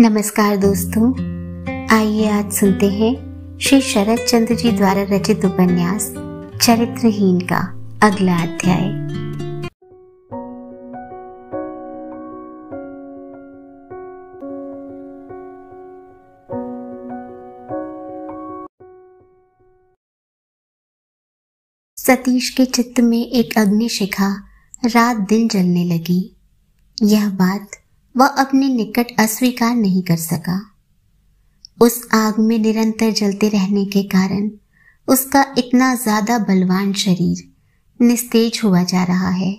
नमस्कार दोस्तों आइए आज सुनते हैं श्री शरद चंद्र जी द्वारा रचित उपन्यास चरित्रहीन का अगला अध्याय सतीश के चित्त में एक अग्निशिखा रात दिन जलने लगी यह बात वह अपने निकट अस्वीकार नहीं कर सका उस आग में निरंतर जलते रहने के कारण उसका इतना ज्यादा बलवान शरीर निस्तेज हुआ जा रहा है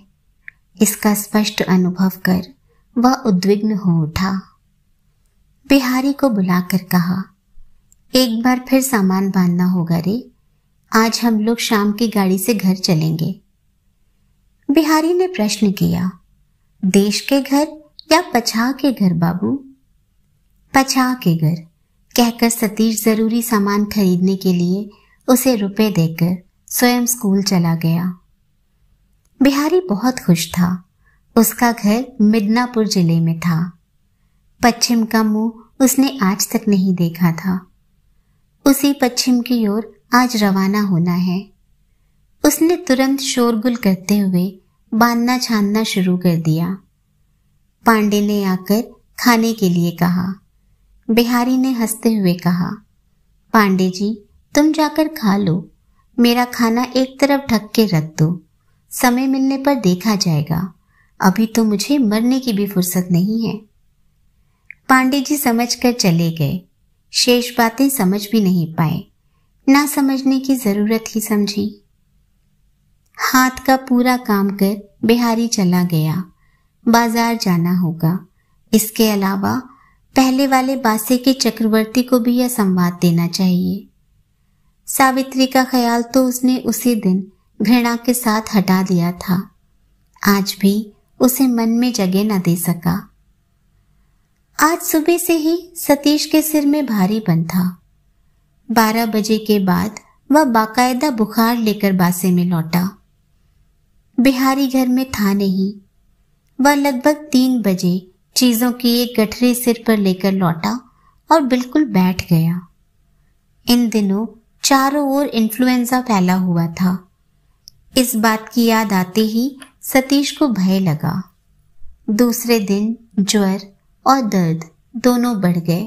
इसका स्पष्ट अनुभव कर वह उद्विग्न हो उठा बिहारी को बुलाकर कहा एक बार फिर सामान बांधना होगा रे आज हम लोग शाम की गाड़ी से घर चलेंगे बिहारी ने प्रश्न किया देश के घर या पछा के घर बाबू पछा के घर कहकर सतीश जरूरी सामान खरीदने के लिए उसे रुपए देकर स्वयं स्कूल चला गया बिहारी बहुत खुश था उसका घर मिदनापुर जिले में था पश्चिम का मुंह उसने आज तक नहीं देखा था उसी पश्चिम की ओर आज रवाना होना है उसने तुरंत शोरगुल करते हुए बांधना छानना शुरू कर दिया पांडे ने आकर खाने के लिए कहा बिहारी ने हंसते हुए कहा पांडे जी तुम जाकर खा लो मेरा खाना एक तरफ ढक के रख दो समय मिलने पर देखा जाएगा अभी तो मुझे मरने की भी फुर्सत नहीं है पांडे जी समझ कर चले गए शेष बातें समझ भी नहीं पाए ना समझने की जरूरत ही समझी हाथ का पूरा काम कर बिहारी चला गया बाजार जाना होगा इसके अलावा पहले वाले बासे के चक्रवर्ती को भी यह संवाद देना चाहिए सावित्री का ख्याल तो उसने उसी दिन घृणा के साथ हटा दिया था आज भी उसे मन में जगह न दे सका आज सुबह से ही सतीश के सिर में भारी बन था बारह बजे के बाद वह बाकायदा बुखार लेकर बासे में लौटा बिहारी घर में था नहीं वह लगभग तीन बजे चीजों की एक गठरी सिर पर लेकर लौटा और बिल्कुल बैठ गया इन दिनों चारों ओर इन्फ्लुएंजा फैला हुआ था इस बात की याद आते ही सतीश को भय लगा दूसरे दिन ज्वर और दर्द दोनों बढ़ गए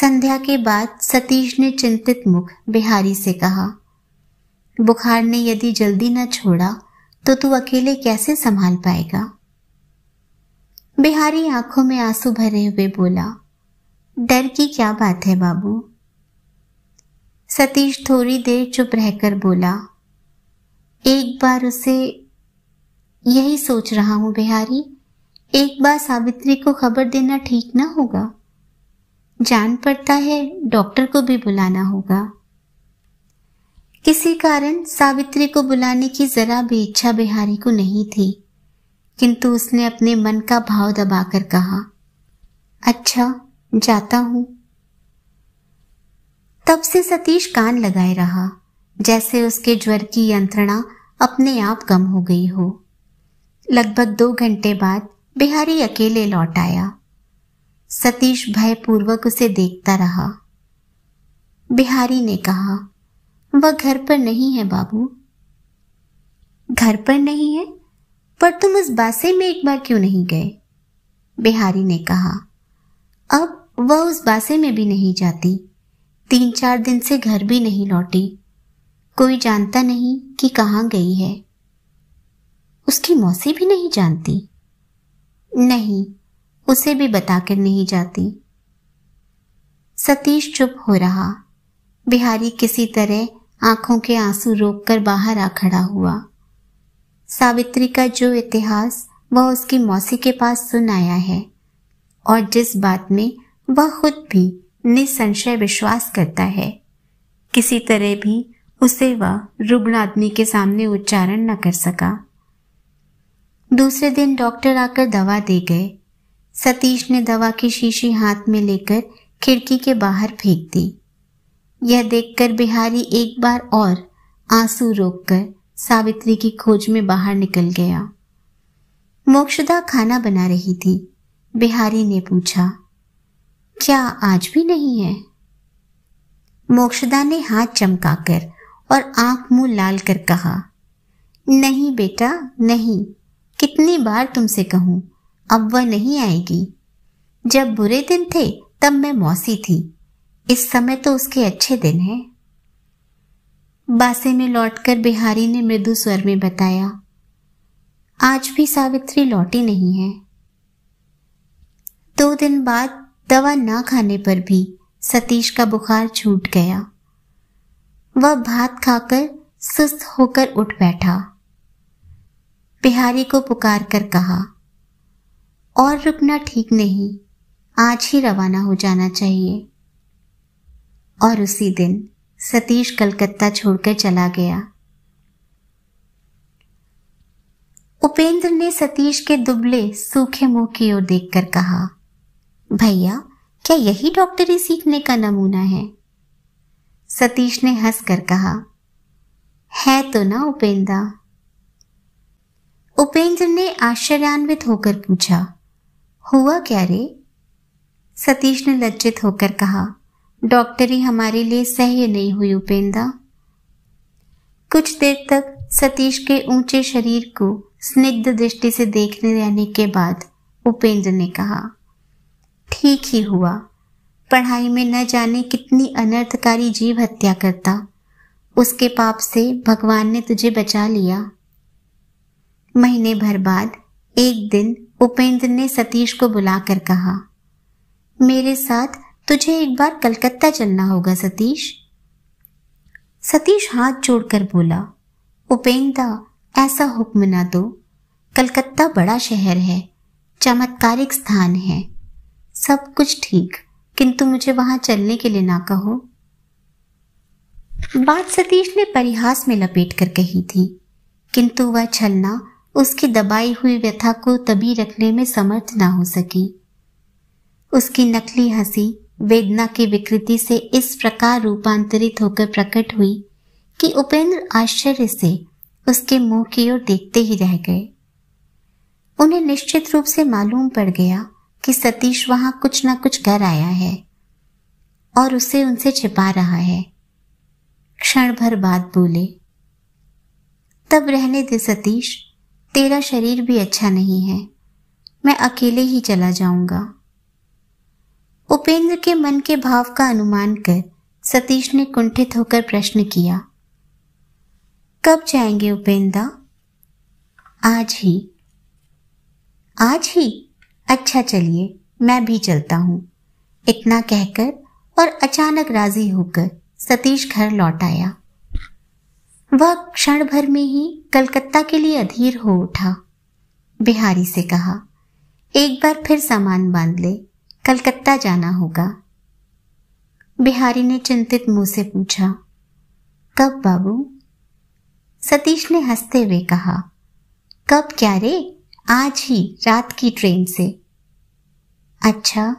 संध्या के बाद सतीश ने चिंतित मुख बिहारी से कहा बुखार ने यदि जल्दी न छोड़ा तो तू अकेले कैसे संभाल पाएगा बिहारी आंखों में आंसू भरे हुए बोला डर की क्या बात है बाबू सतीश थोड़ी देर चुप रहकर बोला एक बार उसे यही सोच रहा हूं बिहारी एक बार सावित्री को खबर देना ठीक ना होगा जान पड़ता है डॉक्टर को भी बुलाना होगा किसी कारण सावित्री को बुलाने की जरा भी इच्छा बिहारी को नहीं थी किंतु उसने अपने मन का भाव दबाकर कहा अच्छा जाता हूं तब से सतीश कान लगाए रहा जैसे उसके ज्वर की यंत्रणा अपने आप कम हो गई हो लगभग दो घंटे बाद बिहारी अकेले लौट आया सतीश भयपूर्वक उसे देखता रहा बिहारी ने कहा वह घर पर नहीं है बाबू घर पर नहीं है पर तुम उस बासे में एक बार क्यों नहीं गए बिहारी ने कहा अब वह उस बासे में भी नहीं जाती तीन चार दिन से घर भी नहीं लौटी कोई जानता नहीं कि कहाँ गई है उसकी मौसी भी नहीं जानती नहीं उसे भी बताकर नहीं जाती सतीश चुप हो रहा बिहारी किसी तरह आंखों के आंसू रोककर बाहर आ खड़ा हुआ सावित्री का जो इतिहास वह उसकी मौसी के पास सुन आया है और जिस बात में वह खुद भी निसंशय विश्वास करता है किसी तरह भी उसे वह रुग्ण आदमी के सामने उच्चारण न कर सका दूसरे दिन डॉक्टर आकर दवा दे गए सतीश ने दवा की शीशी हाथ में लेकर खिड़की के बाहर फेंक दी यह देखकर बिहारी एक बार और आंसू रोककर सावित्री की खोज में बाहर निकल गया मोक्षदा खाना बना रही थी बिहारी ने पूछा क्या आज भी नहीं है मोक्षदा ने हाथ चमकाकर और आंख मुंह लाल कर कहा नहीं बेटा नहीं कितनी बार तुमसे कहूं अब वह नहीं आएगी जब बुरे दिन थे तब मैं मौसी थी इस समय तो उसके अच्छे दिन हैं बासे में लौटकर बिहारी ने मृदु स्वर में बताया आज भी सावित्री लौटी नहीं है दो दिन बाद दवा ना खाने पर भी सतीश का बुखार छूट गया वह भात खाकर सुस्त होकर उठ बैठा बिहारी को पुकार कर कहा और रुकना ठीक नहीं आज ही रवाना हो जाना चाहिए और उसी दिन सतीश कलकत्ता छोड़कर चला गया उपेंद्र ने सतीश के दुबले सूखे मुंह की ओर देखकर कहा भैया क्या यही डॉक्टरी सीखने का नमूना है सतीश ने हंसकर कहा है तो ना उपेंद्र उपेंद्र ने आश्चर्यान्वित होकर पूछा हुआ क्या रे सतीश ने लज्जित होकर कहा डॉक्टरी हमारे लिए सही नहीं हुई उपेंद्र कुछ देर तक सतीश के ऊंचे शरीर को स्निग्ध दृष्टि से देखने रहने के बाद उपेंद्र ने कहा ठीक ही हुआ पढ़ाई में न जाने कितनी अनर्थकारी जीव हत्या करता उसके पाप से भगवान ने तुझे बचा लिया महीने भर बाद एक दिन उपेंद्र ने सतीश को बुलाकर कहा मेरे साथ तुझे एक बार कलकत्ता चलना होगा सतीश सतीश हाथ जोड़कर बोला उपेंदा ऐसा हुक्म ना दो कलकत्ता बड़ा शहर है चमत्कारिक स्थान है सब कुछ ठीक किंतु मुझे वहां चलने के लिए ना कहो बात सतीश ने परिहास में लपेट कर कही थी किंतु वह छलना उसकी दबाई हुई व्यथा को तभी रखने में समर्थ ना हो सकी उसकी नकली हंसी वेदना की विकृति से इस प्रकार रूपांतरित होकर प्रकट हुई कि उपेंद्र आश्चर्य से उसके मुंह की ओर देखते ही रह गए उन्हें निश्चित रूप से मालूम पड़ गया कि सतीश वहां कुछ ना कुछ कर आया है और उसे उनसे छिपा रहा है क्षण भर बाद बोले तब रहने दे सतीश तेरा शरीर भी अच्छा नहीं है मैं अकेले ही चला जाऊंगा उपेंद्र के मन के भाव का अनुमान कर सतीश ने कुंठित होकर प्रश्न किया कब जाएंगे उपेंद्र आज ही आज ही अच्छा चलिए मैं भी चलता हूं इतना कहकर और अचानक राजी होकर सतीश घर लौट आया वह क्षण भर में ही कलकत्ता के लिए अधीर हो उठा बिहारी से कहा एक बार फिर सामान बांध ले कलकत्ता जाना होगा बिहारी ने चिंतित मुंह से पूछा कब बाबू सतीश ने हंसते हुए कहा कब क्या रे आज ही रात की ट्रेन से अच्छा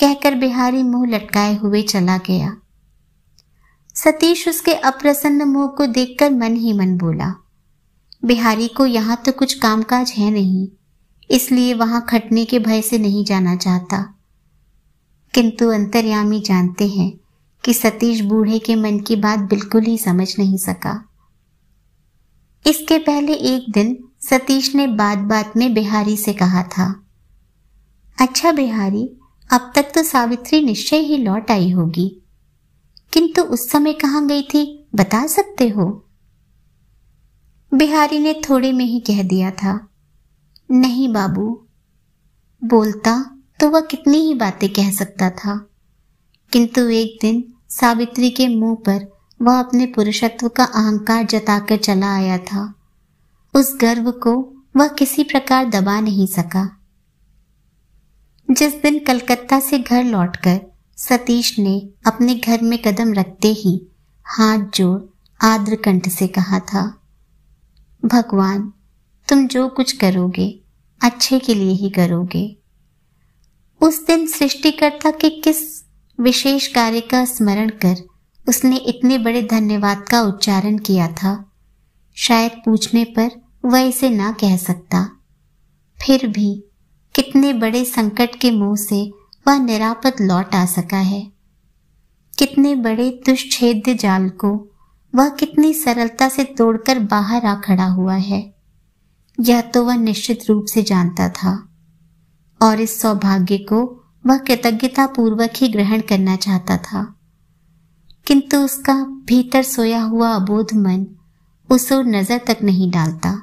कहकर बिहारी मुंह लटकाए हुए चला गया सतीश उसके अप्रसन्न मुंह को देखकर मन ही मन बोला बिहारी को यहां तो कुछ कामकाज है नहीं इसलिए वहां खटने के भय से नहीं जाना चाहता किंतु अंतर्यामी जानते हैं कि सतीश बूढ़े के मन की बात बिल्कुल ही समझ नहीं सका इसके पहले एक दिन सतीश ने बात बात में बिहारी से कहा था अच्छा बिहारी अब तक तो सावित्री निश्चय ही लौट आई होगी किंतु उस समय कहाँ गई थी बता सकते हो बिहारी ने थोड़े में ही कह दिया था नहीं बाबू बोलता तो वह कितनी ही बातें कह सकता था किंतु एक दिन सावित्री के मुंह पर वह अपने पुरुषत्व का अहंकार जताकर चला आया था उस गर्व को वह किसी प्रकार दबा नहीं सका जिस दिन कलकत्ता से घर लौटकर सतीश ने अपने घर में कदम रखते ही हाथ जोड़ आर्द्र कंठ से कहा था भगवान तुम जो कुछ करोगे अच्छे के लिए ही करोगे उस दिन सृष्टिकर्ता के किस विशेष कार्य का स्मरण कर उसने इतने बड़े धन्यवाद का उच्चारण किया था शायद पूछने पर वह इसे ना कह सकता फिर भी कितने बड़े संकट के मुंह से वह निरापद लौट आ सका है कितने बड़े दुष्छेद जाल को वह कितनी सरलता से तोड़कर बाहर आ खड़ा हुआ है यह तो वह निश्चित रूप से जानता था और इस सौभाग्य को वह कृतज्ञता पूर्वक ही ग्रहण करना चाहता था किंतु उसका भीतर सोया हुआ अबोध मन उस ओर नजर तक नहीं डालता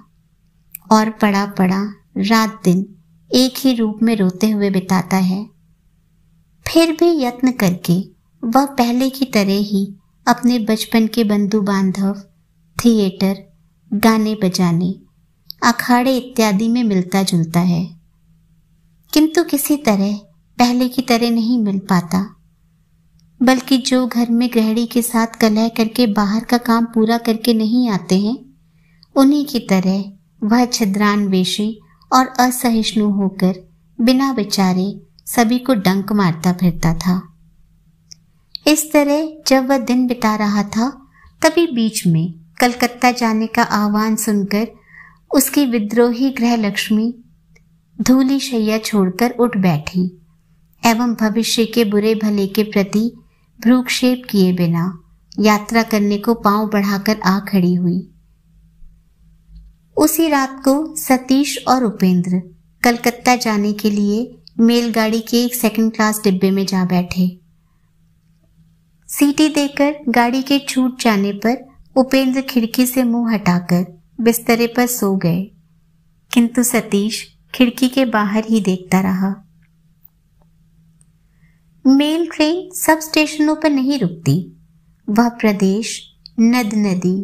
और पड़ा पड़ा रात दिन एक ही रूप में रोते हुए बिताता है फिर भी यत्न करके वह पहले की तरह ही अपने बचपन के बंधु बांधव थिएटर गाने बजाने अखाड़े इत्यादि में मिलता जुलता है किंतु किसी तरह पहले की तरह नहीं मिल पाता बल्कि जो घर में गृहड़ी के साथ कलह करके बाहर का काम पूरा करके नहीं आते हैं उन्हीं की तरह वह छिद्रान्वेषी और असहिष्णु होकर बिना विचारे सभी को डंक मारता फिरता था इस तरह जब वह दिन बिता रहा था तभी बीच में कलकत्ता जाने का आह्वान सुनकर उसकी विद्रोही गृह लक्ष्मी धूली शैया छोड़कर उठ बैठी एवं भविष्य के बुरे भले के प्रति भ्रूक्षेप किए बिना यात्रा करने को पांव बढ़ाकर आ खड़ी हुई उसी रात को सतीश और उपेंद्र कलकत्ता जाने के लिए मेलगाड़ी के एक सेकंड क्लास डिब्बे में जा बैठे सीटी देकर गाड़ी के छूट जाने पर उपेंद्र खिड़की से मुंह हटाकर बिस्तरे पर सो गए किंतु सतीश खिड़की के बाहर ही देखता रहा मेल ट्रेन सब स्टेशनों पर नहीं रुकती वह प्रदेश नद नदी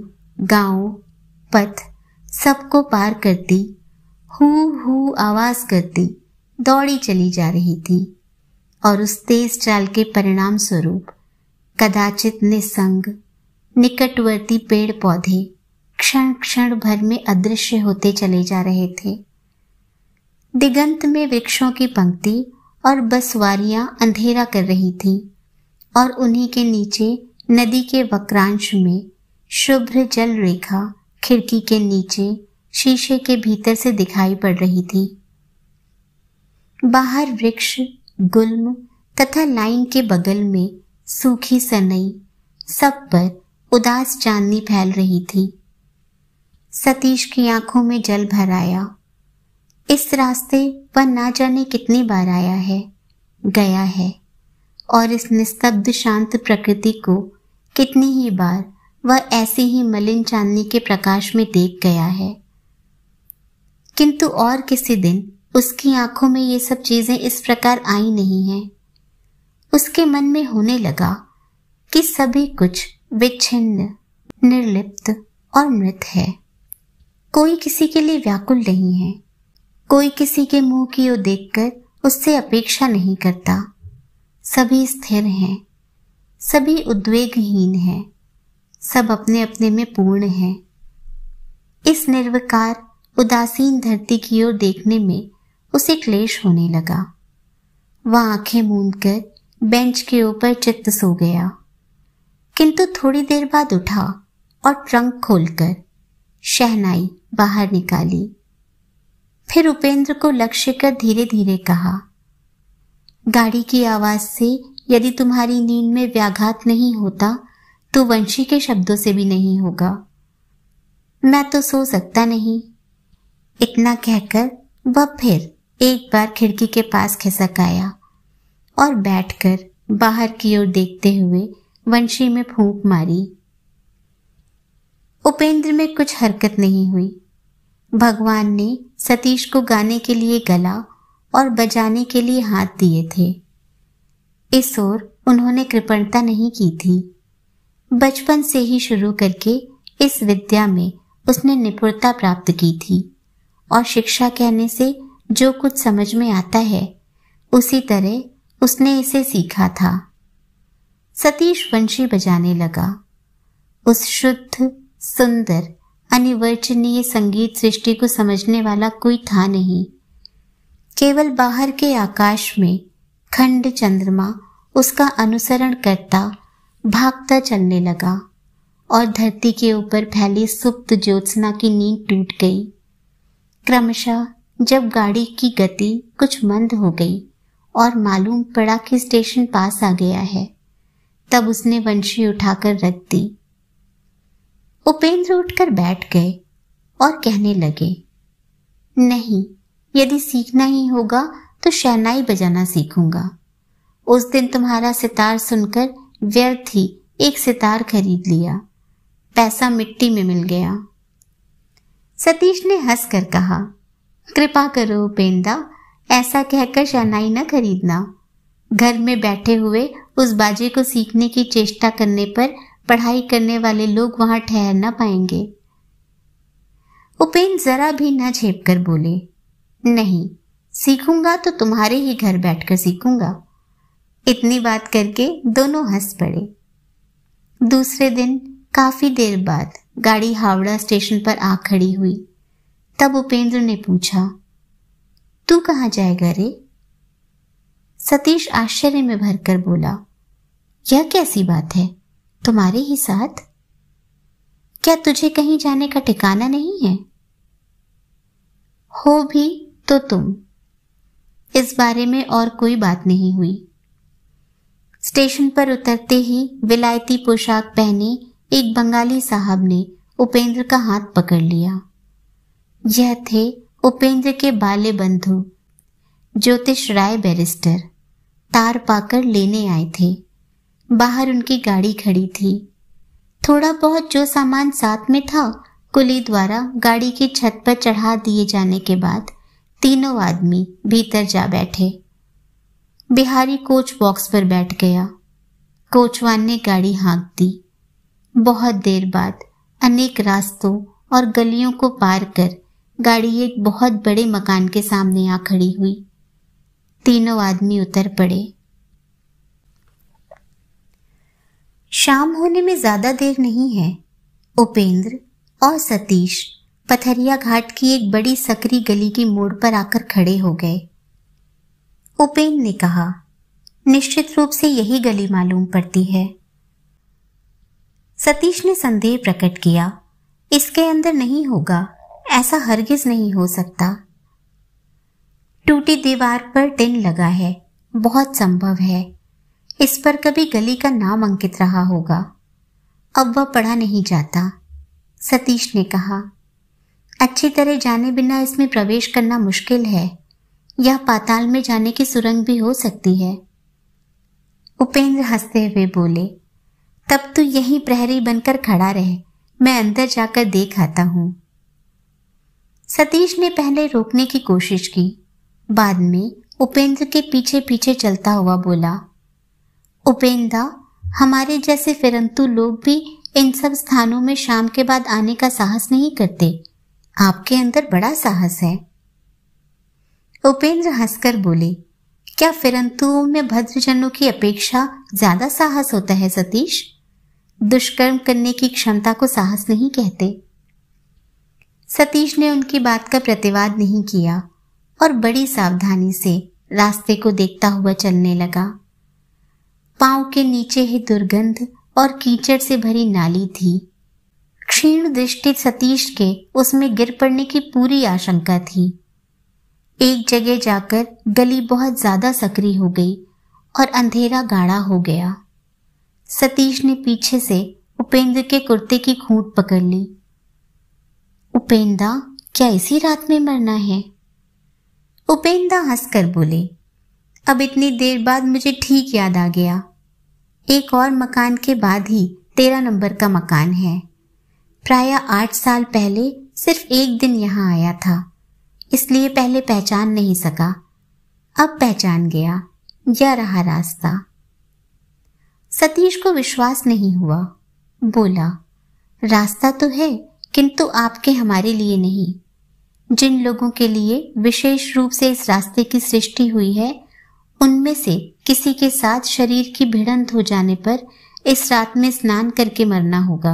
गांव पथ सबको पार करती हु हु आवाज करती दौड़ी चली जा रही थी और उस तेज चाल के परिणाम स्वरूप कदाचित निसंग निकटवर्ती पेड़ पौधे क्षण क्षण भर में अदृश्य होते चले जा रहे थे दिगंत में वृक्षों की पंक्ति और बसवारियां अंधेरा कर रही थी और उन्हीं के नीचे नदी के वक्रांश में शुभ्र जल रेखा खिड़की के नीचे शीशे के भीतर से दिखाई पड़ रही थी बाहर वृक्ष गुल्म तथा लाइन के बगल में सूखी सनई सब पर उदास चांदनी फैल रही थी सतीश की आंखों में जल भराया इस रास्ते पर ना जाने कितनी बार आया है गया है और इस निस्तब्ध शांत प्रकृति को कितनी ही बार वह ऐसी ही मलिन चांदनी के प्रकाश में देख गया है किंतु और किसी दिन उसकी आंखों में ये सब चीजें इस प्रकार आई नहीं हैं। उसके मन में होने लगा कि सभी कुछ विच्छिन्न निर्लिप्त और मृत है कोई किसी के लिए व्याकुल नहीं है कोई किसी के मुंह की ओर देखकर उससे अपेक्षा नहीं करता सभी स्थिर हैं सभी उद्वेगहीन हैं सब अपने अपने में पूर्ण हैं इस निर्विकार उदासीन धरती की ओर देखने में उसे क्लेश होने लगा वह आंखें मूंद कर बेंच के ऊपर चित्त सो गया किंतु थोड़ी देर बाद उठा और ट्रंक खोलकर शहनाई बाहर निकाली फिर उपेंद्र को लक्ष्य कर धीरे धीरे कहा गाड़ी की आवाज से यदि तुम्हारी नींद में व्याघात नहीं होता तो वंशी के शब्दों से भी नहीं होगा मैं तो सो सकता नहीं इतना कहकर वह फिर एक बार खिड़की के पास खिसक आया और बैठकर बाहर की ओर देखते हुए वंशी में फूंक मारी उपेंद्र में कुछ हरकत नहीं हुई भगवान ने सतीश को गाने के लिए गला और बजाने के लिए हाथ दिए थे इस ओर उन्होंने कृपणता नहीं की थी बचपन से ही शुरू करके इस विद्या में उसने निपुणता प्राप्त की थी और शिक्षा कहने से जो कुछ समझ में आता है उसी तरह उसने इसे सीखा था सतीश वंशी बजाने लगा उस शुद्ध सुंदर अनिवर्चनीय संगीत सृष्टि को समझने वाला कोई था नहीं केवल बाहर के आकाश में खंड चंद्रमा उसका अनुसरण करता भागता चलने लगा और धरती के ऊपर फैली सुप्त ज्योत्सना की नींद टूट गई क्रमशः जब गाड़ी की गति कुछ मंद हो गई और मालूम पड़ा कि स्टेशन पास आ गया है तब उसने वंशी उठाकर रख दी उपेंद्र उठकर बैठ गए और कहने लगे नहीं यदि सीखना ही होगा तो शहनाई बजाना सीखूंगा उस दिन तुम्हारा सितार सुनकर व्यर्थ ही एक सितार खरीद लिया पैसा मिट्टी में मिल गया सतीश ने हंस कर कहा कृपा करो उपेंदा ऐसा कहकर शहनाई न खरीदना घर में बैठे हुए उस बाजे को सीखने की चेष्टा करने पर पढ़ाई करने वाले लोग वहां ठहर ना पाएंगे उपेन जरा भी न झेप कर बोले नहीं सीखूंगा तो तुम्हारे ही घर बैठकर सीखूंगा इतनी बात करके दोनों हंस पड़े दूसरे दिन काफी देर बाद गाड़ी हावड़ा स्टेशन पर आ खड़ी हुई तब उपेंद्र ने पूछा तू कहाँ जाएगा रे सतीश आश्चर्य में भरकर बोला यह कैसी बात है तुम्हारे ही साथ क्या तुझे कहीं जाने का ठिकाना नहीं है हो भी तो तुम इस बारे में और कोई बात नहीं हुई स्टेशन पर उतरते ही विलायती पोशाक पहने एक बंगाली साहब ने उपेंद्र का हाथ पकड़ लिया यह थे उपेंद्र के बाले बंधु ज्योतिष राय बैरिस्टर तार पाकर लेने आए थे बाहर उनकी गाड़ी खड़ी थी थोड़ा बहुत जो सामान साथ में था कुली द्वारा गाड़ी की छत पर चढ़ा दिए जाने के बाद तीनों आदमी भीतर जा बैठे बिहारी कोच बॉक्स पर बैठ गया कोचवान ने गाड़ी हाँक दी बहुत देर बाद अनेक रास्तों और गलियों को पार कर गाड़ी एक बहुत बड़े मकान के सामने आ खड़ी हुई तीनों आदमी उतर पड़े शाम होने में ज्यादा देर नहीं है उपेंद्र और सतीश पथरिया घाट की एक बड़ी सकरी गली की मोड़ पर आकर खड़े हो गए उपेंद्र ने कहा निश्चित रूप से यही गली मालूम पड़ती है सतीश ने संदेह प्रकट किया इसके अंदर नहीं होगा ऐसा हरगिज नहीं हो सकता टूटी दीवार पर टिन लगा है बहुत संभव है इस पर कभी गली का नाम अंकित रहा होगा अब वह पढ़ा नहीं जाता सतीश ने कहा अच्छी तरह जाने बिना इसमें प्रवेश करना मुश्किल है यह पाताल में जाने की सुरंग भी हो सकती है उपेंद्र हंसते हुए बोले तब तू यही प्रहरी बनकर खड़ा रहे मैं अंदर जाकर देख आता हूं सतीश ने पहले रोकने की कोशिश की बाद में उपेंद्र के पीछे पीछे चलता हुआ बोला उपेंद्र हमारे जैसे फिरंतु लोग भी इन सब स्थानों में शाम के बाद आने का साहस नहीं करते आपके अंदर बड़ा साहस है उपेंद्र हंसकर बोले क्या फिरंतुओं में भद्रजनों की अपेक्षा ज्यादा साहस होता है सतीश दुष्कर्म करने की क्षमता को साहस नहीं कहते सतीश ने उनकी बात का प्रतिवाद नहीं किया और बड़ी सावधानी से रास्ते को देखता हुआ चलने लगा पांव के नीचे ही दुर्गंध और कीचड़ से भरी नाली थी क्षीण दृष्टि सतीश के उसमें गिर पड़ने की पूरी आशंका थी एक जगह जाकर गली बहुत ज्यादा सक्रिय हो गई और अंधेरा गाढ़ा हो गया सतीश ने पीछे से उपेंद्र के कुर्ते की खूंट पकड़ ली उपेंदा क्या इसी रात में मरना है उपेंदा हंसकर बोले अब इतनी देर बाद मुझे ठीक याद आ गया एक और मकान के बाद ही तेरा नंबर का मकान है प्राय आठ साल पहले सिर्फ एक दिन यहाँ आया था इसलिए पहले पहचान नहीं सका अब पहचान गया या रहा रास्ता सतीश को विश्वास नहीं हुआ बोला रास्ता तो है किंतु आपके हमारे लिए नहीं जिन लोगों के लिए विशेष रूप से इस रास्ते की सृष्टि हुई है उनमें से किसी के साथ शरीर की भिड़ंत हो जाने पर इस रात में स्नान करके मरना होगा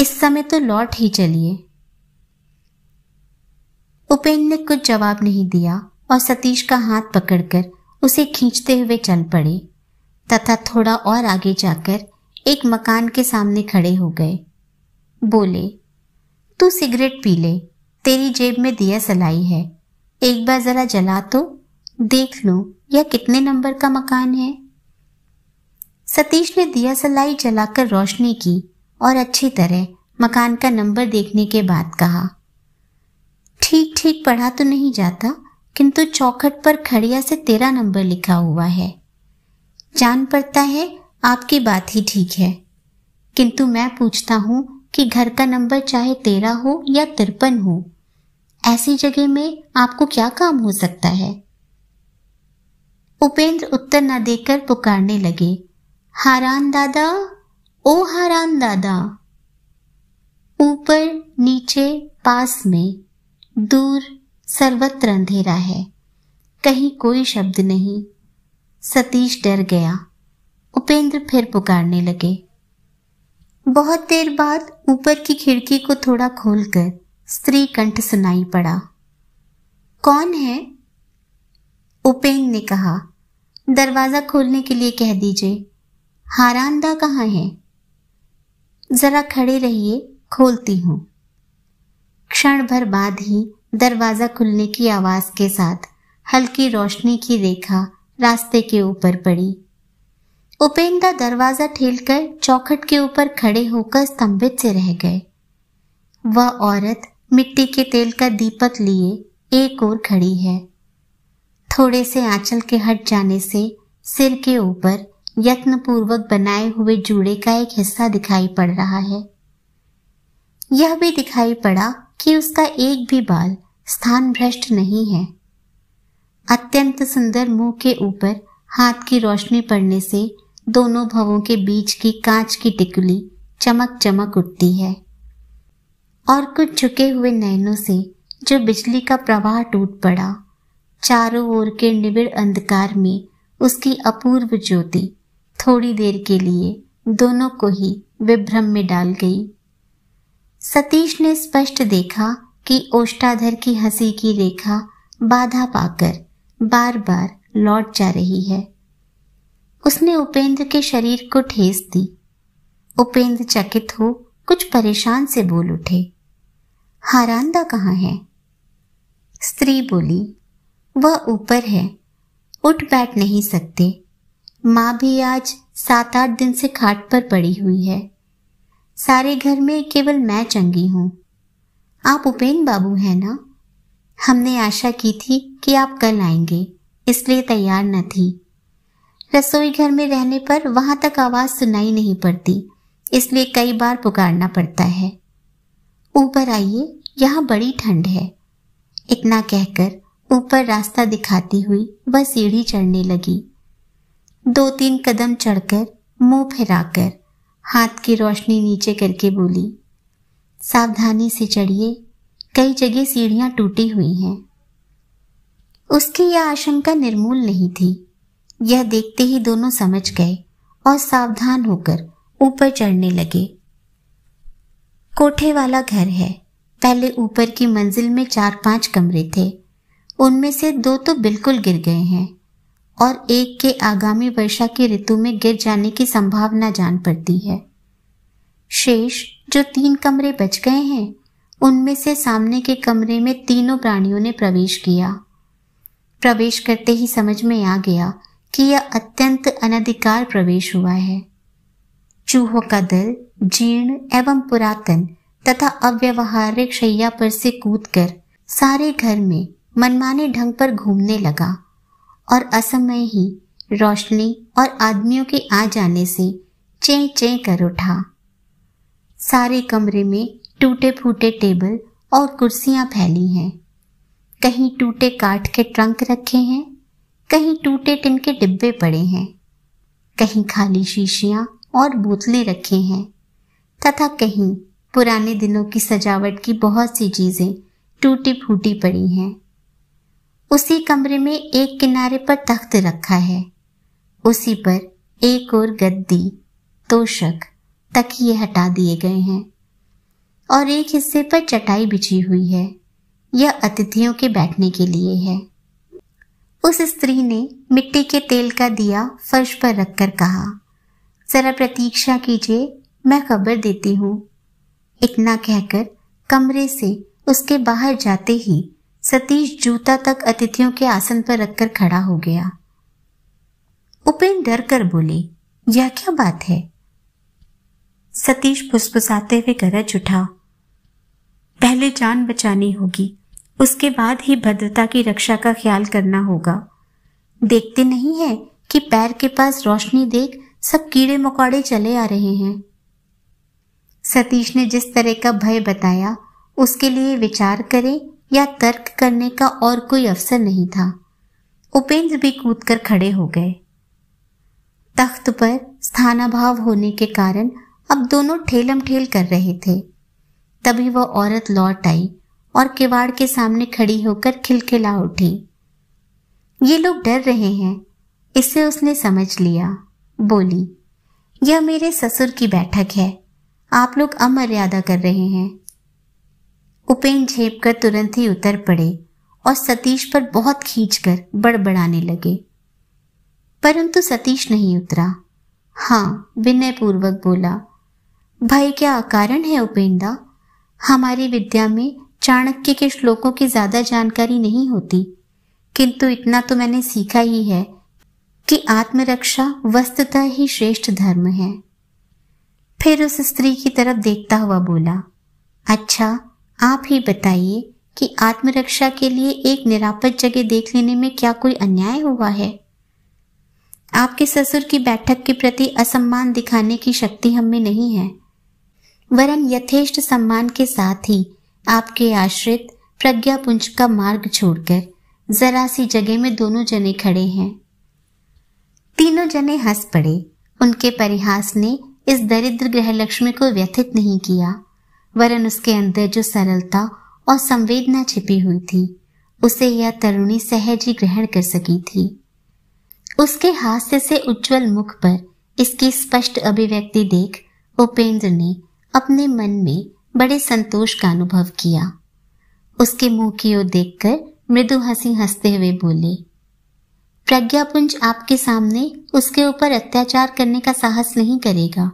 इस समय तो लौट ही चलिए उपेन ने कुछ जवाब नहीं दिया और सतीश का हाथ पकड़कर उसे खींचते हुए चल पड़े तथा थोड़ा और आगे जाकर एक मकान के सामने खड़े हो गए बोले तू सिगरेट पी ले तेरी जेब में दिया सलाई है एक बार जरा जला तो देख लो यह कितने नंबर का मकान है सतीश ने दिया सलाई जलाकर रोशनी की और अच्छी तरह मकान का नंबर देखने के बाद कहा ठीक ठीक पढ़ा तो नहीं जाता किंतु चौखट पर खड़िया से तेरा नंबर लिखा हुआ है जान पड़ता है आपकी बात ही ठीक है किंतु मैं पूछता हूं कि घर का नंबर चाहे तेरा हो या तिरपन हो ऐसी जगह में आपको क्या काम हो सकता है उपेंद्र उत्तर न देकर पुकारने लगे हारान दादा ओ हारान दादा ऊपर नीचे पास में दूर सर्वत्र अंधेरा है कहीं कोई शब्द नहीं सतीश डर गया उपेंद्र फिर पुकारने लगे बहुत देर बाद ऊपर की खिड़की को थोड़ा खोलकर स्त्री कंठ सुनाई पड़ा कौन है उपेंद्र ने कहा दरवाज़ा खोलने के लिए कह दीजिए हारानदा कहाँ है ज़रा खड़े रहिए खोलती हूँ क्षण भर बाद ही दरवाज़ा खुलने की आवाज़ के साथ हल्की रोशनी की रेखा रास्ते के ऊपर पड़ी उपेंद्र दरवाज़ा ठेलकर चौखट के ऊपर खड़े होकर स्तंभित से रह गए वह औरत मिट्टी के तेल का दीपक लिए एक ओर खड़ी है थोड़े से आंचल के हट जाने से सिर के ऊपर यत्न पूर्वक बनाए हुए जूड़े का एक हिस्सा दिखाई पड़ रहा है यह भी दिखाई पड़ा कि उसका एक भी बाल स्थान भ्रष्ट नहीं है अत्यंत सुंदर मुंह के ऊपर हाथ की रोशनी पड़ने से दोनों भवों के बीच की कांच की टिकुली चमक चमक उठती है और कुछ झुके हुए नैनों से जो बिजली का प्रवाह टूट पड़ा चारों ओर के निबिड़ अंधकार में उसकी अपूर्व ज्योति थोड़ी देर के लिए दोनों को ही विभ्रम में डाल गई सतीश ने स्पष्ट देखा कि ओष्टाधर की हंसी की रेखा बाधा पाकर बार बार लौट जा रही है उसने उपेंद्र के शरीर को ठेस दी उपेंद्र चकित हो कुछ परेशान से बोल उठे हारांदा कहाँ है स्त्री बोली वह ऊपर है उठ बैठ नहीं सकते माँ भी आज सात आठ दिन से खाट पर पड़ी हुई है सारे घर में केवल मैं चंगी हूं आप उपेन बाबू हैं ना हमने आशा की थी कि आप कल आएंगे इसलिए तैयार न थी रसोई घर में रहने पर वहां तक आवाज सुनाई नहीं पड़ती इसलिए कई बार पुकारना पड़ता है ऊपर आइए यहाँ बड़ी ठंड है इतना कहकर ऊपर रास्ता दिखाती हुई वह सीढ़ी चढ़ने लगी दो तीन कदम चढ़कर मुंह फिराकर हाथ की रोशनी नीचे करके बोली सावधानी से चढ़िए कई जगह सीढ़ियां टूटी हुई हैं उसकी यह आशंका निर्मूल नहीं थी यह देखते ही दोनों समझ गए और सावधान होकर ऊपर चढ़ने लगे कोठे वाला घर है पहले ऊपर की मंजिल में चार पांच कमरे थे उनमें से दो तो बिल्कुल गिर गए हैं और एक के आगामी वर्षा की ऋतु में गिर जाने की संभावना जान पड़ती है शेष जो तीन कमरे बच गए हैं उनमें से सामने के कमरे में तीनों प्राणियों ने प्रवेश किया प्रवेश करते ही समझ में आ गया कि यह अत्यंत अनधिकार प्रवेश हुआ है चूहों का दल जीर्ण एवं पुरातन तथा अव्यवहारिक शैया पर से कूदकर सारे घर में मनमाने ढंग पर घूमने लगा और असमय ही रोशनी और आदमियों के आ जाने से चे चे कर उठा सारे कमरे में टूटे फूटे टेबल और कुर्सियां फैली हैं कहीं टूटे काठ के ट्रंक रखे हैं कहीं टूटे टिन के डिब्बे पड़े हैं कहीं खाली शीशियां और बोतलें रखे हैं तथा कहीं पुराने दिनों की सजावट की बहुत सी चीजें टूटी फूटी पड़ी हैं उसी कमरे में एक किनारे पर तख्त रखा है उसी पर एक और गद्दी तोशक तकिए हटा दिए गए हैं और एक हिस्से पर चटाई बिछी हुई है यह अतिथियों के बैठने के लिए है उस स्त्री ने मिट्टी के तेल का दिया फर्श पर रखकर कहा जरा प्रतीक्षा कीजिए मैं खबर देती हूँ इतना कहकर कमरे से उसके बाहर जाते ही सतीश जूता तक अतिथियों के आसन पर रखकर खड़ा हो गया उपेन डर कर बोले यह क्या बात है सतीश फुसफुसाते हुए गरज उठा पहले जान बचानी होगी उसके बाद ही भद्रता की रक्षा का ख्याल करना होगा देखते नहीं है कि पैर के पास रोशनी देख सब कीड़े मकोड़े चले आ रहे हैं सतीश ने जिस तरह का भय बताया उसके लिए विचार करें या तर्क करने का और कोई अवसर नहीं था उपेंद्र भी कूदकर खड़े हो गए तख्त पर स्थानाभाव होने के कारण अब दोनों ठेलम ठेल कर रहे थे तभी वह औरत लौट आई और किवाड़ के सामने खड़ी होकर खिलखिला उठी ये लोग डर रहे हैं इससे उसने समझ लिया बोली यह मेरे ससुर की बैठक है आप लोग अमर्यादा कर रहे हैं उपेन झेप कर तुरंत ही उतर पड़े और सतीश पर बहुत खींचकर बड़बड़ाने लगे परंतु सतीश नहीं उतरा हाँ विनयपूर्वक बोला भाई क्या अकारण है उपेंदा हमारी विद्या में चाणक्य के श्लोकों की ज्यादा जानकारी नहीं होती किंतु इतना तो मैंने सीखा ही है कि आत्मरक्षा वस्तुतः ही श्रेष्ठ धर्म है फिर उस स्त्री की तरफ देखता हुआ बोला अच्छा आप ही बताइए कि आत्मरक्षा के लिए एक निरापद जगह देख लेने में क्या कोई अन्याय हुआ है आपके ससुर की बैठक के प्रति असम्मान दिखाने की शक्ति हम में नहीं है वरन यथेष्ट सम्मान के साथ ही आपके आश्रित प्रज्ञापुंज का मार्ग छोड़कर जरा सी जगह में दोनों जने खड़े हैं तीनों जने हंस पड़े उनके परिहास ने इस दरिद्र ग्रह लक्ष्मी को व्यथित नहीं किया वरन उसके अंदर जो सरलता और संवेदना छिपी हुई थी उसे यह तरुणी सहज ही ग्रहण कर सकी थी उसके हास्य से उज्जवल मुख पर इसकी स्पष्ट अभिव्यक्ति देख उपेंद्र ने अपने मन में बड़े संतोष का अनुभव किया उसके मुंह की ओर देखकर मृदु हंसी हंसते हुए बोले प्रज्ञापुंज आपके सामने उसके ऊपर अत्याचार करने का साहस नहीं करेगा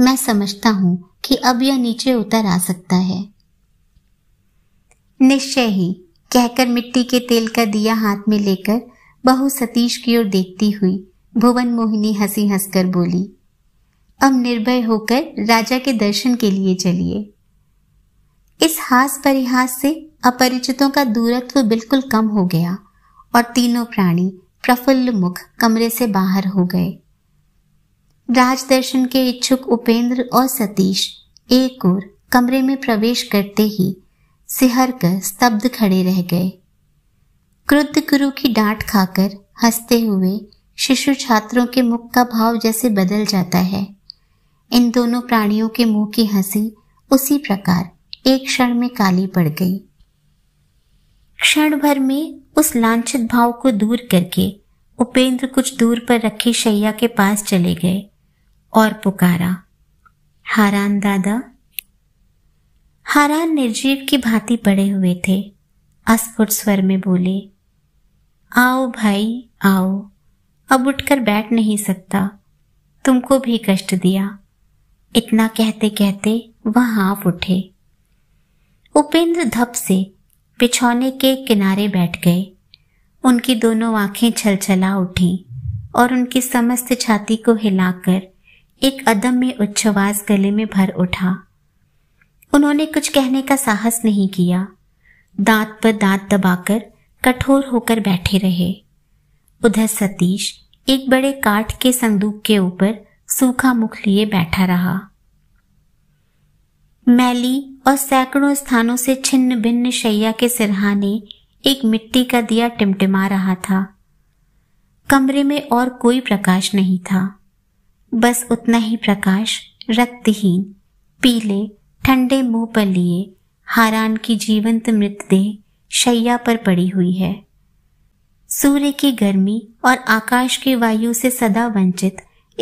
मैं समझता हूँ कि अब यह नीचे उतर आ सकता है निश्चय ही कहकर मिट्टी के तेल का दिया हाथ में लेकर बहु सतीश की ओर देखती हुई भुवन मोहिनी हंसी हंसकर बोली अब निर्भय होकर राजा के दर्शन के लिए चलिए इस हास परिहास से अपरिचितों का दूरत्व बिल्कुल कम हो गया और तीनों प्राणी प्रफुल्ल मुख कमरे से बाहर हो गए राजदर्शन के इच्छुक उपेंद्र और सतीश एक और कमरे में प्रवेश करते ही सिहर कर स्तब्ध खड़े रह गए क्रुद्ध गुरु की डांट खाकर हंसते हुए शिशु छात्रों के मुख का भाव जैसे बदल जाता है इन दोनों प्राणियों के मुंह की हंसी उसी प्रकार एक क्षण में काली पड़ गई क्षण भर में उस लांछित भाव को दूर करके उपेंद्र कुछ दूर पर रखी शैया के पास चले गए और पुकारा हारान दादा हारान निर्जीव की भांति पड़े हुए थे अस्फुट स्वर में बोले आओ भाई आओ अब उठकर बैठ नहीं सकता तुमको भी कष्ट दिया इतना कहते कहते वह हाफ उठे उपेंद्र धप से बिछौने के किनारे बैठ गए उनकी दोनों आंखें छलछला उठी और उनकी समस्त छाती को हिलाकर एक अदम में उच्छ्वास गले में भर उठा उन्होंने कुछ कहने का साहस नहीं किया दांत पर दांत दबाकर कठोर होकर बैठे रहे उधर सतीश एक बड़े काठ के संदूक के ऊपर सूखा मुख लिए बैठा रहा मैली और सैकड़ों स्थानों से छिन्न भिन्न शैया के सिरहाने एक मिट्टी का दिया टिमटिमा रहा था कमरे में और कोई प्रकाश नहीं था बस उतना ही प्रकाश रक्तहीन पीले ठंडे मुंह पर लिए हारान की जीवंत मृतदेह शैया पर पड़ी हुई है सूर्य की गर्मी और आकाश की वायु से सदा वंचित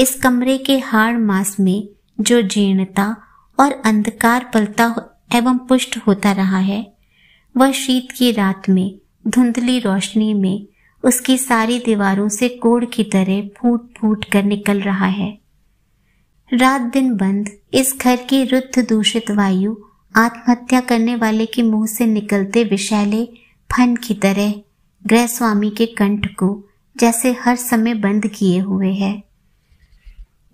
इस कमरे के हाड़ मास में जो जीर्णता और अंधकार पलता एवं पुष्ट होता रहा है वह शीत की रात में धुंधली रोशनी में उसकी सारी दीवारों से कोड़ की तरह फूट फूट कर निकल रहा है रात दिन बंद इस घर की रुद्ध दूषित वायु आत्महत्या करने वाले के मुंह से निकलते विषैले फन की तरह गृह स्वामी के कंठ को जैसे हर समय बंद किए हुए है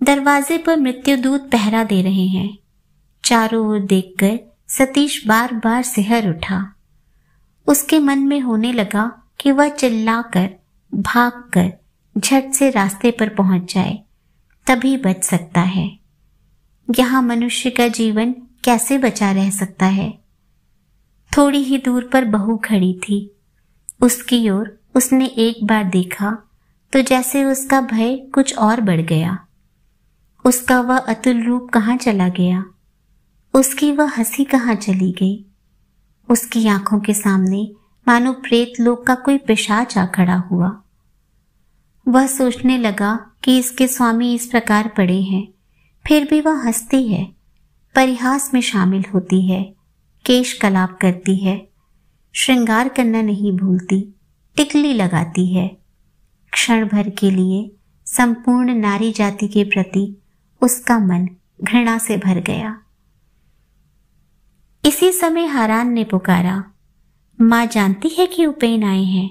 दरवाजे पर मृत्युदूत पहरा दे रहे हैं चारों ओर देखकर सतीश बार बार सिहर उठा उसके मन में होने लगा कि वह चिल्लाकर भागकर झट से रास्ते पर पहुंच जाए तभी बच सकता है यहां मनुष्य का जीवन कैसे बचा रह सकता है थोड़ी ही दूर पर बहू खड़ी थी उसकी ओर उसने एक बार देखा तो जैसे उसका भय कुछ और बढ़ गया उसका वह अतुल रूप कहाँ चला गया उसकी वह हंसी कहाँ चली गई उसकी आंखों के सामने मानो प्रेत लोक का कोई पिशाच आ खड़ा हुआ वह सोचने लगा कि इसके स्वामी इस प्रकार पड़े हैं फिर भी वह हंसती है परिहास में शामिल होती है केश कलाप करती है श्रृंगार करना नहीं भूलती टिकली लगाती है क्षण भर के लिए संपूर्ण नारी जाति के प्रति उसका मन घृणा से भर गया इसी समय हारान ने पुकारा मां जानती है कि उपेन आए हैं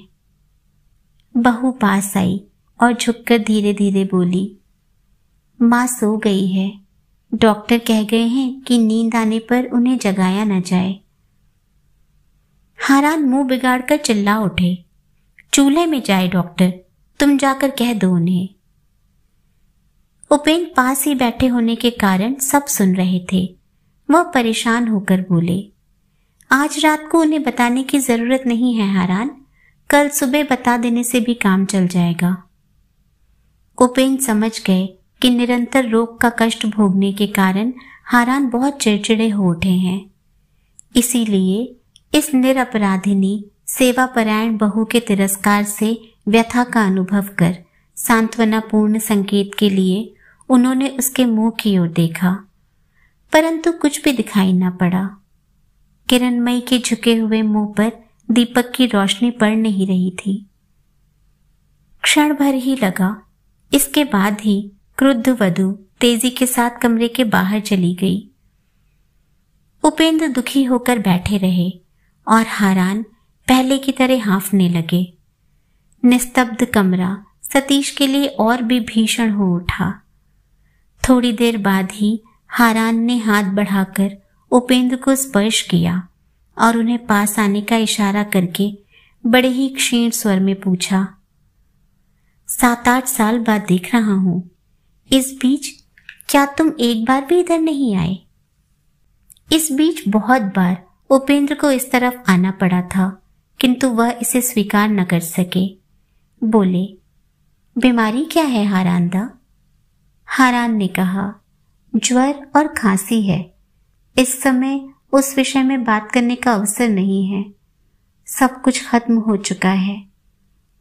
बहु पास आई और झुककर धीरे धीरे बोली माँ सो गई है डॉक्टर कह गए हैं कि नींद आने पर उन्हें जगाया न जाए हारान मुंह बिगाड़कर चिल्ला उठे चूल्हे में जाए डॉक्टर तुम जाकर कह दो उन्हें उपेन पास ही बैठे होने के कारण सब सुन रहे थे वह परेशान होकर बोले आज रात को उन्हें बताने की जरूरत नहीं है हारान कल सुबह बता देने से भी काम चल जाएगा उपेन समझ गए कि निरंतर रोग का कष्ट भोगने के कारण हारान बहुत चिड़चिड़े हो उठे हैं इसीलिए इस सेवा सेवापरायण बहु के तिरस्कार से व्यथा का अनुभव कर सांत्वनापूर्ण संकेत के लिए उन्होंने उसके मुंह की ओर देखा परंतु कुछ भी दिखाई न पड़ा किरणमयी के झुके हुए मुंह पर दीपक की रोशनी पड़ नहीं रही थी क्षण भर ही लगा इसके बाद ही क्रुद्ध वधु तेजी के साथ कमरे के बाहर चली गई उपेंद्र दुखी होकर बैठे रहे और हारान पहले की तरह हाफने लगे निस्तब्ध कमरा सतीश के लिए और भी भीषण हो उठा थोड़ी देर बाद ही हारान ने हाथ बढ़ाकर उपेंद्र को स्पर्श किया और उन्हें पास आने का इशारा करके बड़े ही क्षीण स्वर में पूछा सात आठ साल बाद देख रहा हूं इस बीच क्या तुम एक बार भी इधर नहीं आए इस बीच बहुत बार उपेंद्र को इस तरफ आना पड़ा था किंतु वह इसे स्वीकार न कर सके बोले बीमारी क्या है हारानदा हारान ने कहा ज्वर और खांसी है इस समय उस विषय में बात करने का अवसर नहीं है सब कुछ खत्म हो चुका है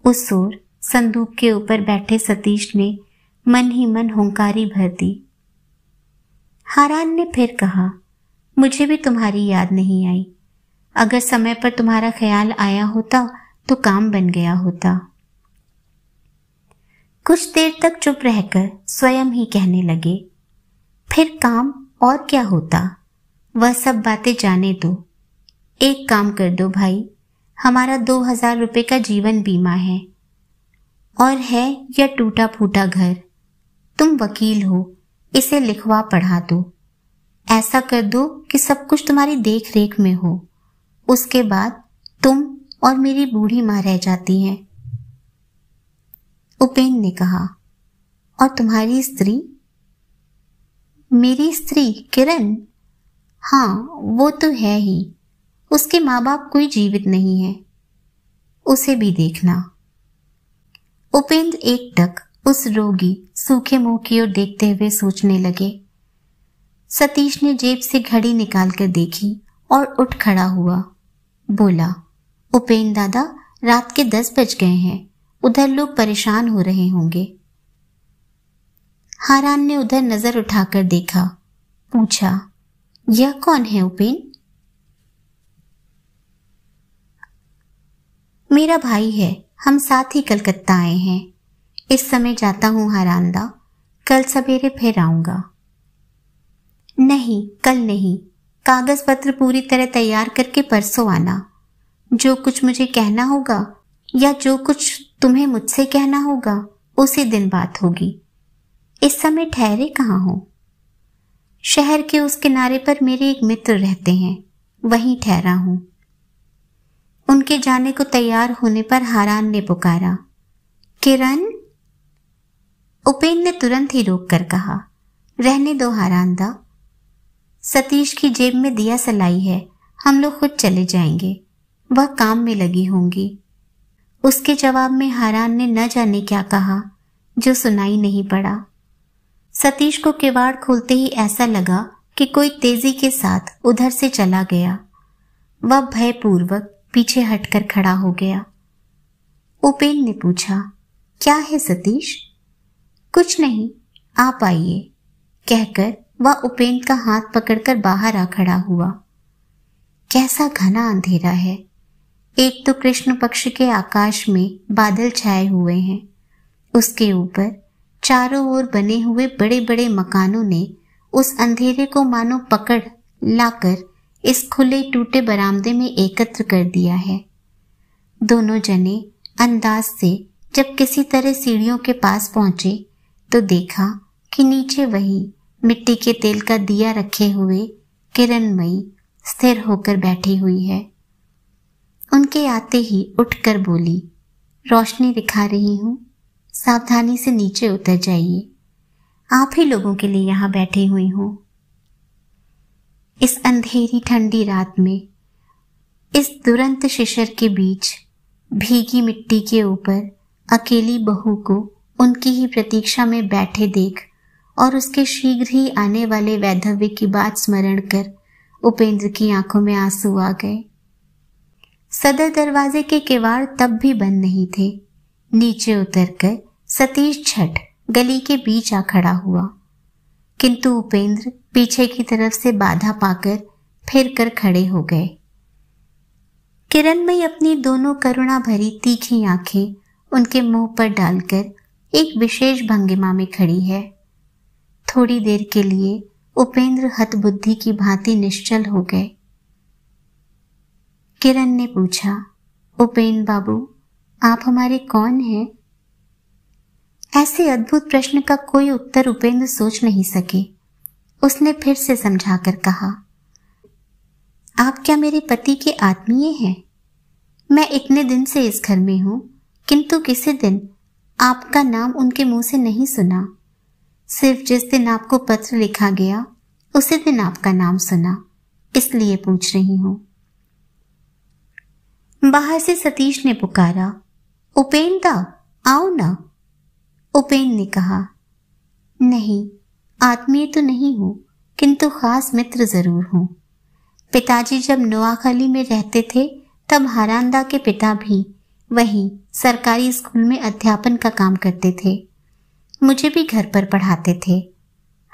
उस ओर संदूक के ऊपर बैठे सतीश ने मन ही मन हुंकारी भर दी हारान ने फिर कहा मुझे भी तुम्हारी याद नहीं आई अगर समय पर तुम्हारा ख्याल आया होता तो काम बन गया होता कुछ देर तक चुप रहकर स्वयं ही कहने लगे फिर काम और क्या होता वह सब बातें जाने दो एक काम कर दो भाई हमारा दो हजार रुपये का जीवन बीमा है और है यह टूटा फूटा घर तुम वकील हो इसे लिखवा पढ़ा दो ऐसा कर दो कि सब कुछ तुम्हारी देख रेख में हो उसके बाद तुम और मेरी बूढ़ी माँ रह जाती हैं उपेन ने कहा और तुम्हारी स्त्री मेरी स्त्री किरण हाँ वो तो है ही उसके माँ बाप कोई जीवित नहीं है उसे भी देखना उपेंद्र एक टक उस रोगी सूखे मुंह की ओर देखते हुए सोचने लगे सतीश ने जेब से घड़ी निकालकर देखी और उठ खड़ा हुआ बोला उपेंद्र दादा रात के दस बज गए हैं उधर लोग परेशान हो रहे होंगे हारान ने उधर नजर उठाकर देखा पूछा यह कौन है उपेन मेरा भाई है हम साथ ही कलकत्ता आए हैं इस समय जाता हूँ हरानदा कल सवेरे फिर आऊंगा नहीं कल नहीं कागज पत्र पूरी तरह तैयार करके परसों आना जो कुछ मुझे कहना होगा या जो कुछ तुम्हें मुझसे कहना होगा उसी दिन बात होगी इस समय ठहरे कहाँ हो शहर के उस किनारे पर मेरे एक मित्र रहते हैं वहीं ठहरा हूं उनके जाने को तैयार होने पर हारान ने पुकारा किरण उपेन ने तुरंत ही रोक कर कहा रहने दो हारानदा सतीश की जेब में दिया सलाई है हम लोग खुद चले जाएंगे वह काम में लगी होंगी उसके जवाब में हारान ने न जाने क्या कहा जो सुनाई नहीं पड़ा सतीश को किवाड़ खोलते ही ऐसा लगा कि कोई तेजी के साथ उधर से चला गया वह भयपूर्वक पीछे हटकर खड़ा हो गया उपेन ने पूछा क्या है सतीश कुछ नहीं आप आइए कहकर वह उपेन का हाथ पकड़कर बाहर आ खड़ा हुआ कैसा घना अंधेरा है एक तो कृष्ण पक्ष के आकाश में बादल छाए हुए हैं उसके ऊपर चारों ओर बने हुए बड़े बड़े मकानों ने उस अंधेरे को मानो पकड़ लाकर इस खुले टूटे बरामदे में एकत्र कर दिया है दोनों जने अंदाज से जब किसी तरह सीढ़ियों के पास पहुंचे तो देखा कि नीचे वही मिट्टी के तेल का दिया रखे हुए किरणमयी स्थिर होकर बैठी हुई है उनके आते ही उठकर बोली रोशनी दिखा रही हूँ सावधानी से नीचे उतर जाइए आप ही लोगों के लिए यहां बैठी हुई हूँ इस अंधेरी ठंडी रात में इस दुरंत शिशर के बीच भीगी मिट्टी के ऊपर अकेली बहू को उनकी ही प्रतीक्षा में बैठे देख और उसके शीघ्र ही आने वाले वैधव्य की बात स्मरण कर उपेंद्र की आंखों में आंसू आ गए सदर दरवाजे के किवाड़ तब भी बंद नहीं थे नीचे उतरकर सतीश छठ गली के बीच आ खड़ा हुआ किंतु उपेंद्र पीछे की तरफ से बाधा पाकर फिर कर खड़े हो गए किरणमयी अपनी दोनों करुणा भरी तीखी आंखें उनके मुंह पर डालकर एक विशेष भंगिमा में खड़ी है थोड़ी देर के लिए उपेंद्र हतबुद्धि की भांति निश्चल हो गए किरण ने पूछा उपेंद्र बाबू आप हमारे कौन हैं ऐसे अद्भुत प्रश्न का कोई उत्तर उपेंद्र सोच नहीं सके उसने फिर से समझाकर कहा आप क्या मेरे पति के आत्मीय हैं मैं इतने दिन से इस घर में हूं किंतु किसी दिन आपका नाम उनके मुंह से नहीं सुना सिर्फ जिस दिन आपको पत्र लिखा गया उसी दिन आपका नाम सुना इसलिए पूछ रही हूं बाहर से सतीश ने पुकारा उपेंद्र आओ ना उपेन ने कहा नहीं आत्मीय तो नहीं हूं किंतु खास मित्र जरूर हूं पिताजी जब नोआखली में रहते थे तब हारानदा के पिता भी वही सरकारी स्कूल में अध्यापन का काम करते थे मुझे भी घर पर पढ़ाते थे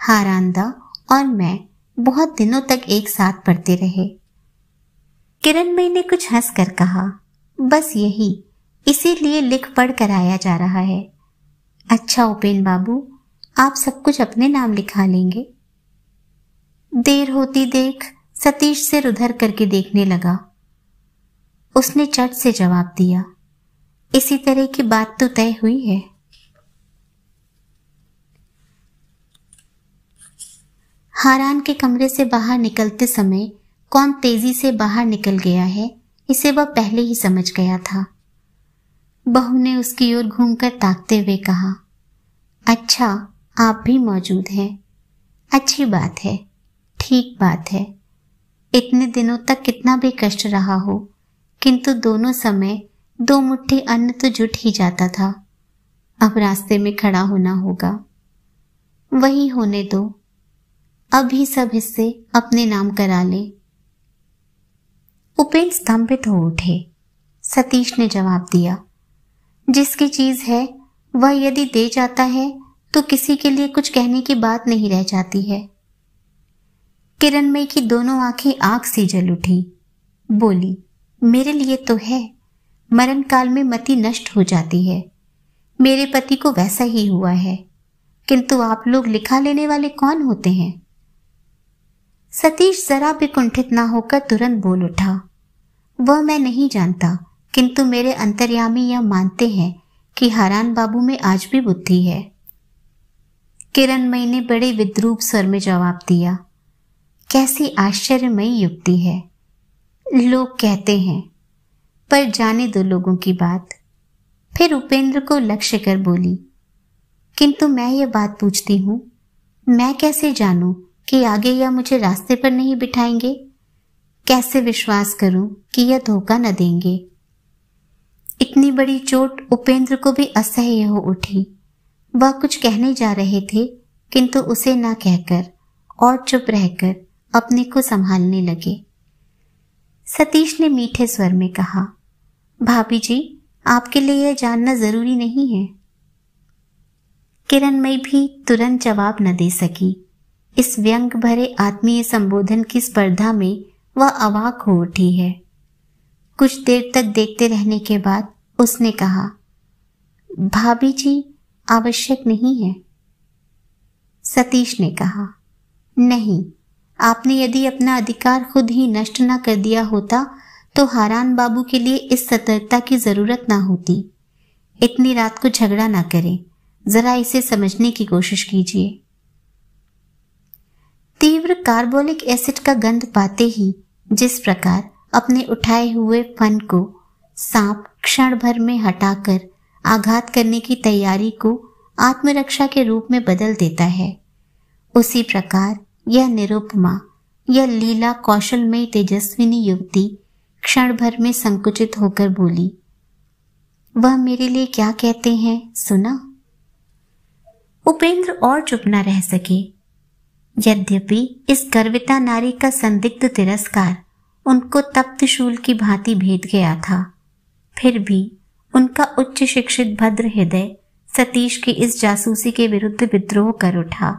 हारानदा और मैं बहुत दिनों तक एक साथ पढ़ते रहे किरणमयी ने कुछ हंस कर कहा बस यही इसीलिए लिख पढ़ कराया जा रहा है अच्छा उपेन बाबू आप सब कुछ अपने नाम लिखा लेंगे देर होती देख सतीश सिर उधर करके देखने लगा उसने चट से जवाब दिया इसी तरह की बात तो तय हुई है हारान के कमरे से बाहर निकलते समय कौन तेजी से बाहर निकल गया है इसे वह पहले ही समझ गया था बहू ने उसकी ओर घूमकर ताकते हुए कहा अच्छा आप भी मौजूद हैं अच्छी बात है ठीक बात है इतने दिनों तक कितना भी कष्ट रहा हो किंतु दोनों समय दो मुट्ठी अन्न तो जुट ही जाता था अब रास्ते में खड़ा होना होगा वही होने दो अब ही सब हिस्से अपने नाम करा ले उपेन स्तंभित हो उठे सतीश ने जवाब दिया जिसकी चीज है वह यदि दे जाता है तो किसी के लिए कुछ कहने की बात नहीं रह जाती है किरणमयी की दोनों आंखें आग सी जल उठी बोली मेरे लिए तो है मरण काल में मति नष्ट हो जाती है मेरे पति को वैसा ही हुआ है किंतु आप लोग लिखा लेने वाले कौन होते हैं सतीश जरा भी कुंठित ना होकर तुरंत बोल उठा वह मैं नहीं जानता किंतु मेरे अंतर्यामी यह मानते हैं कि हरान बाबू में आज भी बुद्धि है किरणमयी ने बड़े विद्रूप स्वर में जवाब दिया कैसी आश्चर्यमयी युक्ति है लोग कहते हैं पर जाने दो लोगों की बात फिर उपेंद्र को लक्ष्य कर बोली किंतु मैं ये बात पूछती हूं मैं कैसे जानूं कि आगे या मुझे रास्ते पर नहीं बिठाएंगे कैसे विश्वास करूं कि यह धोखा न देंगे इतनी बड़ी चोट उपेंद्र को भी असह्य हो उठी वह कुछ कहने जा रहे थे किंतु उसे ना कहकर और चुप रहकर अपने को संभालने लगे सतीश ने मीठे स्वर में कहा भाभी जी आपके लिए यह जानना जरूरी नहीं है किरणमयी भी तुरंत जवाब न दे सकी इस व्यंग भरे आत्मीय संबोधन की स्पर्धा में वह अवाक हो उठी है कुछ देर तक देखते रहने के बाद उसने कहा भाभी जी आवश्यक नहीं है सतीश ने कहा नहीं आपने यदि अपना अधिकार खुद ही नष्ट ना कर दिया होता तो हारान बाबू के लिए इस सतर्कता की जरूरत ना होती इतनी रात को झगड़ा ना करें जरा इसे समझने की कोशिश कीजिए तीव्र कार्बोलिक एसिड का गंध पाते ही जिस प्रकार अपने उठाए हुए फन को सांप क्षण भर में हटाकर आघात करने की तैयारी को आत्मरक्षा के रूप में बदल देता है उसी प्रकार यह निरुपमा यह लीला कौशल में तेजस्विनी युवती क्षण भर में संकुचित होकर बोली वह मेरे लिए क्या कहते हैं सुना उपेंद्र और चुप न रह सके यद्यपि इस गर्विता नारी का संदिग्ध तिरस्कार उनको तप्त शूल की भांति भेद गया था फिर भी उनका उच्च शिक्षित भद्र हृदय सतीश की इस जासूसी के विरुद्ध विद्रोह कर उठा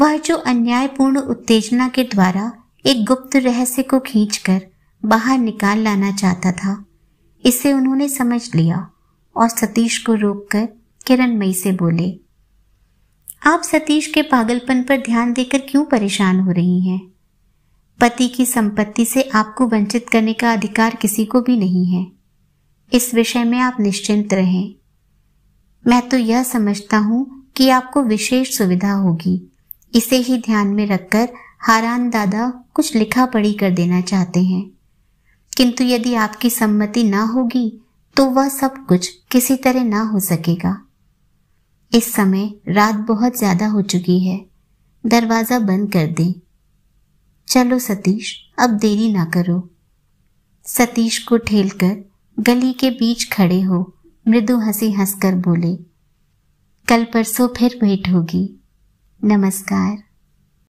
वह जो अन्यायपूर्ण उत्तेजना के द्वारा एक गुप्त रहस्य को खींचकर बाहर निकाल लाना चाहता था इसे उन्होंने समझ लिया और सतीश को रोककर किरणमयी से बोले आप सतीश के पागलपन पर ध्यान देकर क्यों परेशान हो रही हैं पति की संपत्ति से आपको वंचित करने का अधिकार किसी को भी नहीं है इस विषय में आप निश्चिंत रहें मैं तो यह समझता हूं कि आपको विशेष सुविधा होगी इसे ही ध्यान में रखकर हारान दादा कुछ लिखा पढ़ी कर देना चाहते हैं किंतु यदि आपकी सम्मति ना होगी तो वह सब कुछ किसी तरह ना हो सकेगा इस समय रात बहुत ज्यादा हो चुकी है दरवाजा बंद कर दें चलो सतीश अब देरी ना करो सतीश को ठेलकर गली के बीच खड़े हो मृदु हंसी हंसकर बोले कल परसों फिर भेंट होगी नमस्कार